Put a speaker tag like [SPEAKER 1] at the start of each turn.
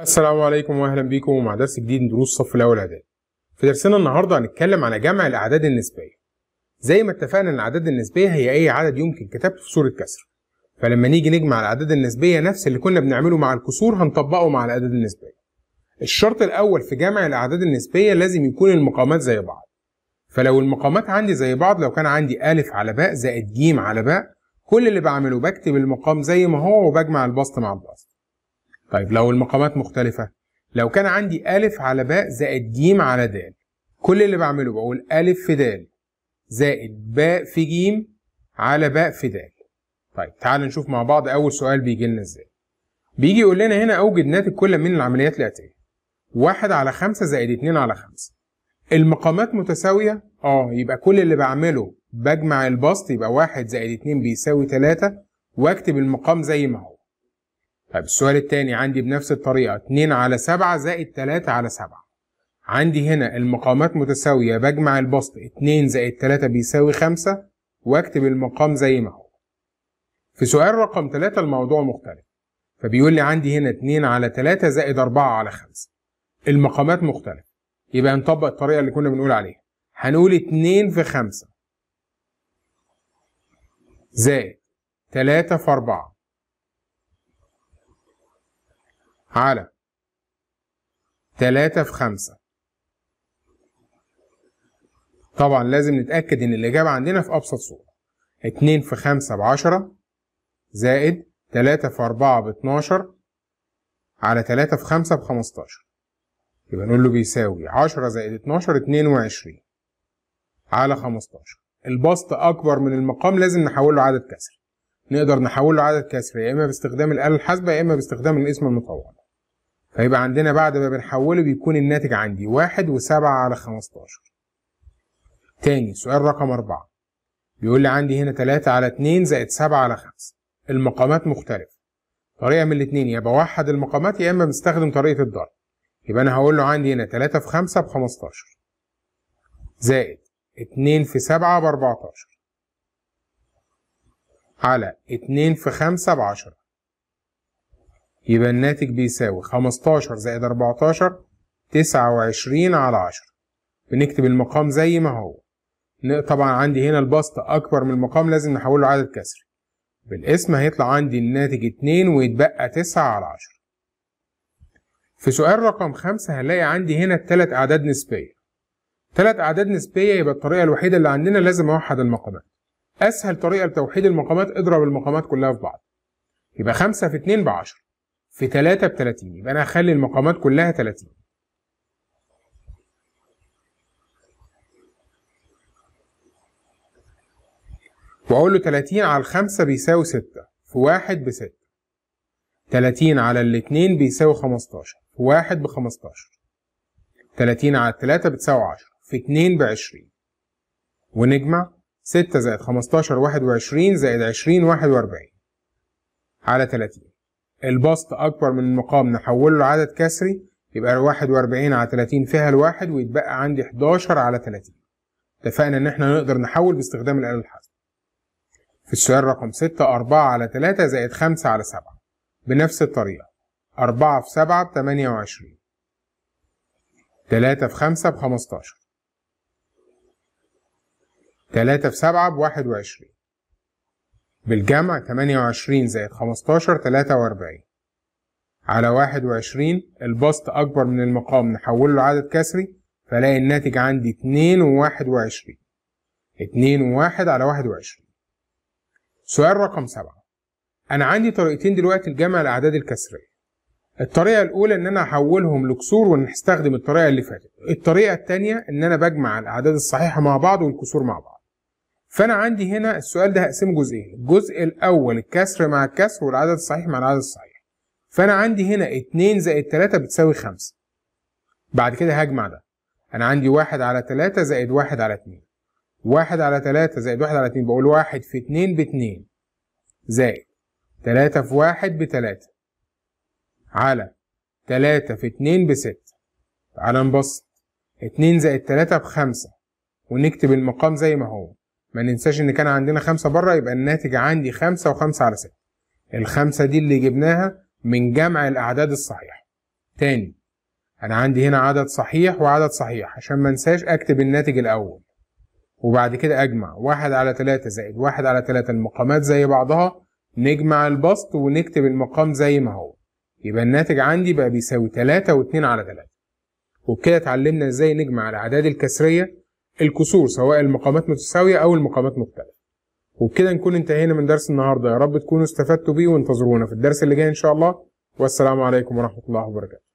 [SPEAKER 1] السلام عليكم واهلا بيكم مع درس جديد من دروس الصف الاول اعدادي في درسنا النهارده هنتكلم على جمع الاعداد النسبيه زي ما اتفقنا ان الاعداد النسبيه هي اي عدد يمكن كتابته في صوره كسر فلما نيجي نجمع الاعداد النسبيه نفس اللي كنا بنعمله مع الكسور هنطبقه مع الاعداد النسبيه الشرط الاول في جمع الاعداد النسبيه لازم يكون المقامات زي بعض فلو المقامات عندي زي بعض لو كان عندي ا على ب زائد ج على ب كل اللي بعمله بكتب المقام زي ما هو وبجمع البسط مع البسط طيب لو المقامات مختلفة لو كان عندي ألف على باء زائد جيم على دال كل اللي بعمله بقول ألف في دال زائد باء في جيم على باء في دال طيب تعال نشوف مع بعض أول سؤال بيجي لنا إزاي بيجي يقول لنا هنا أوجد ناتج كل من العمليات الآتية واحد على خمسة زائد اتنين على خمسة المقامات متساوية اه يبقى كل اللي بعمله بجمع البسط يبقى واحد زائد اتنين بيساوي تلاتة واكتب المقام زي ما هو طيب السؤال التاني عندي بنفس الطريقة 2 على 7 زائد 3 على 7 عندي هنا المقامات متساوية بجمع البسط 2 زائد 3 بيساوي 5 واكتب المقام زي ما هو في سؤال رقم 3 الموضوع مختلف فبيقول لي عندي هنا 2 على 3 زائد 4 على 5 المقامات مختلفة يبقى هنطبق الطريقة اللي كنا بنقول عليها هنقول 2 في 5 زائد 3 في 4 على تلاتة في خمسة طبعا لازم نتأكد إن الإجابة عندنا في أبسط صورة اتنين في خمسة بعشرة زائد تلاتة في أربعة باتناشر على تلاتة في خمسة بخمستاشر يبقى نقول له بيساوي عشرة زائد اتناشر اتنين وعشرين على خمستاشر البسط أكبر من المقام لازم نحول له عدد كسر نقدر نحول له عدد كسر يا إما باستخدام الآلة الحاسبة يا إما باستخدام القسمة المطولة فيبقى عندنا بعد ما بنحوله بيكون الناتج عندي واحد وسبعة على خمستاشر تاني سؤال رقم أربعة بيقول لي عندي هنا تلاتة على اتنين زائد سبعة على خمسة المقامات مختلفة طريقة من الاتنين يا بوحد المقامات يا إما بستخدم طريقة الضرب يبقى أنا هقول له عندي هنا تلاتة في خمسة بخمستاشر زائد اتنين في سبعة بأربعتاشر على اتنين في خمسة بعشرة يبقى الناتج بيساوي 15 زائد 14 29 على 10 بنكتب المقام زي ما هو طبعا عندي هنا البسط أكبر من المقام لازم نحوله عدد كسري بالاسم هيطلع عندي الناتج 2 ويتبقى 9 على 10 في سؤال رقم 5 هنلاقي عندي هنا التلات أعداد نسبية تلات أعداد نسبية يبقى الطريقة الوحيدة اللي عندنا لازم أوحد المقامات أسهل طريقة لتوحيد المقامات اضرب المقامات كلها في بعض يبقى 5 في 2 ب 10 في 3 ب 30 يبقى انا هخلي المقامات كلها 30 واقول له 30 على الخمسة بيساوي 6 في 1 ب 6 30 على الاثنين بيساوي 15 في 1 ب 15 30 على 3 بتساوي 10 في 2 ب 20 ونجمع 6 زائد 15 21 زائد 20 41 على 30 البسط أكبر من المقام نحول له عدد كسري يبقى 41 على 30 فيها الواحد ويتبقى عندي 11 على 30 اتفقنا إن احنا نقدر نحول باستخدام الآلة الحاسبة في السؤال رقم 6 4 على 3 زائد 5 على 7 بنفس الطريقة 4 في 7 ب 28 3 في 5 ب 15 3 في 7 ب 21 بالجمع 28 زائد 15 43 على 21 البسط أكبر من المقام نحول له عدد كسري فلاقي الناتج عندي 2 و21 2 و1 على 21 سؤال رقم 7 أنا عندي طريقتين دلوقتي لجمع الأعداد الكسرية الطريقة الأولى إن أنا أحولهم لكسور ونستخدم الطريقة اللي فاتت الطريقة التانية إن أنا بجمع الأعداد الصحيحة مع بعض والكسور مع بعض فانا عندي هنا السؤال ده هقسمه جزئين الجزء الاول الكسر مع الكسر والعدد الصحيح مع العدد الصحيح فانا عندي هنا 2 زائد 3 بتساوي 5 بعد كده هجمع ده انا عندي 1 على 3 زائد 1 على 2 1 على 3 زائد 1 على 2 بقول 1 في 2 ب 2 زائد 3 في 1 ب 3 على 3 في 2 ب 6 تعال نبسط 2 زائد 3 ب 5 ونكتب المقام زي ما هو ما ننساش ان كان عندنا خمسة بره يبقى الناتج عندي خمسة وخمسة على ستة الخمسة دي اللي جبناها من جمع الأعداد الصحيحة تاني أنا عندي هنا عدد صحيح وعدد صحيح عشان ما انساش أكتب الناتج الأول وبعد كده أجمع واحد على تلاتة زائد واحد على تلاتة المقامات زي بعضها نجمع البسط ونكتب المقام زي ما هو يبقى الناتج عندي بقى بيساوي تلاتة واتنين على تلاتة وبكده اتعلمنا ازاي نجمع الأعداد الكسرية الكسور سواء المقامات متساوية أو المقامات مختلفة وبكده نكون انتهينا من درس النهاردة يا رب تكونوا استفدتوا بيه وانتظرونا في الدرس اللي جاي إن شاء الله والسلام عليكم ورحمة الله وبركاته